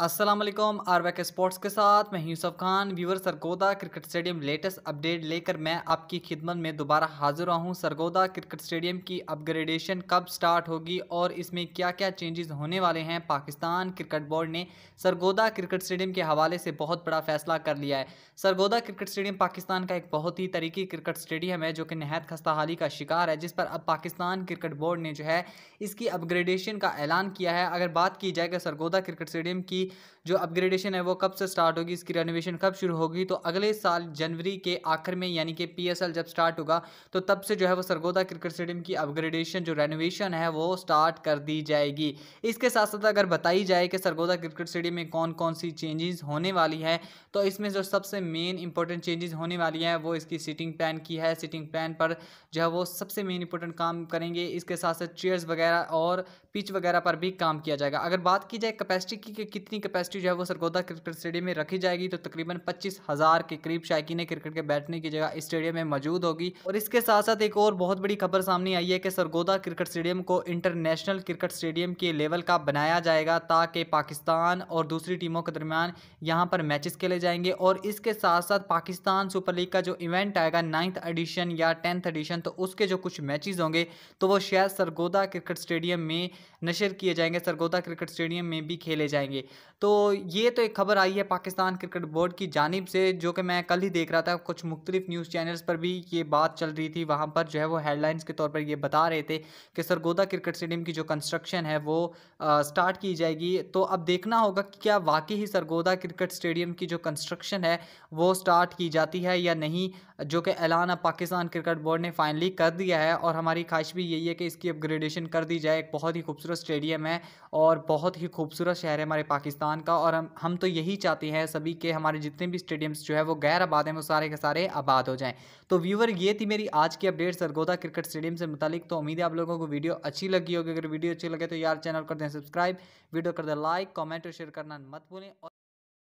Aslam आरबैक sports के साथ मैं Yusuf Khan viewer Sargodha cricket stadium latest update लेकर मैं आपकी खिदमत में दोबारा हाजिर हुआ हूँ सरगोदा क्रिकेट स्टेडियम की अपग्रेडेशन कब स्टार्ट होगी और इसमें क्या क्या चेंजेस होने वाले हैं पाकिस्तान क्रिकेट बोर्ड ने सरगोदा क्रिकेट स्टेडियम के हवाले से बहुत बड़ा फैसला कर लिया है सरगोदा क्रिकेट स्टेडियम पाकिस्तान का एक बहुत ही तरीकी क्रिकेट स्टेडियम है जो कि नहायत खस्ताहाली का शिकार है जिस पर अब पाकिस्तान क्रिकेट बोर्ड ने जो है इसकी अपग्रेडेशन का ऐलान किया है अगर बात की जाएगा सरगोदा क्रिकेट स्टेडियम की इसकी जो अपग्रेडेशन है वो कब से स्टार्ट होगी इसकी रेनोवेशन कब शुरू होगी तो अगले साल जनवरी के आखिर में यानी कि पी जब स्टार्ट होगा तो तब से जो है वो सरगोदा क्रिकेट स्टेडियम की अपग्रेडेशन जो रेनोवेशन है वो स्टार्ट कर दी जाएगी इसके साथ साथ अगर बताई जाए कि सरगोदा क्रिकेट स्टेडियम में कौन कौन सी चेंजेस होने वाली है तो इसमें जो सबसे मेन इंपॉर्टेंट चेंजेस होने वाली हैं वो इसकी सीटिंग प्लान की है सीटिंग प्लान पर जो है वो सबसे मेन इंपॉर्टेंट काम करेंगे इसके साथ साथ चेयर्स वगैरह और पिच वगैरह पर भी काम किया जाएगा अगर बात की जाए कैपेसिटी की कि कितनी इतनी कैपेसिटी जो है वो सरगोदा क्रिकेट स्टेडियम में रखी जाएगी तो तकरीबन पच्चीस हज़ार के करीब ने क्रिकेट के बैठने की जगह इस स्टेडियम में मौजूद होगी और इसके साथ साथ एक और बहुत बड़ी खबर सामने आई है कि सरगोदा क्रिकेट स्टेडियम को इंटरनेशनल क्रिकेट स्टेडियम के लेवल का बनाया जाएगा ताकि पाकिस्तान और दूसरी टीमों के दरमियान यहाँ पर मैचेस खेले जाएंगे और इसके साथ साथ पाकिस्तान सुपर लीग का जो इवेंट आएगा नाइन्थ एडिशन या टेंथ एडिशन तो उसके जो कुछ मैचेस होंगे तो वो शायद सरगोदा क्रिकेट स्टेडियम में नशर किए जाएंगे सरगोदा क्रिकेट स्टेडियम में भी खेले जाएंगे तो ये तो एक खबर आई है पाकिस्तान क्रिकेट बोर्ड की जानब से जो कि मैं कल ही देख रहा था कुछ मुख्तलिफ न्यूज़ चैनल्स पर भी ये बात चल रही थी वहाँ पर जो है वो हेडलाइंस के तौर पर ये बता रहे थे कि सरगोदा क्रिकेट स्टेडियम की जो कंस्ट्रक्शन है वो आ, स्टार्ट की जाएगी तो अब देखना होगा कि क्या वाकई ही सरगोदा क्रिकेट स्टेडियम की जो कंस्ट्रक्शन है वो स्टार्ट की जाती है या नहीं जो कि ऐलान अब पाकिस्तान क्रिकेट बोर्ड ने फाइनली कर दिया है और हमारी ख्वाहिश भी यही है कि इसकी अपग्रेडेशन कर दी जाए एक बहुत ही खूबसूरत स्टेडियम है और बहुत ही खूबसूरत शहर है हमारे पाकिस्तान पाकिस्तान का और हम हम तो यही चाहते हैं सभी के हमारे जितने भी स्टेडियम्स जो है वो गैर आबाद हैं वो सारे के सारे आबाद हो जाएं तो व्यूवर ये थी मेरी आज की अपडेट सरगोदा क्रिकेट स्टेडियम से मुतालिक तो उम्मीद है आप लोगों को वीडियो अच्छी लगी होगी अगर वीडियो अच्छी लगे तो यार चैनल कर दें सब्सक्राइब वीडियो कर दें लाइक कॉमेंट और शेयर करना मत भूलें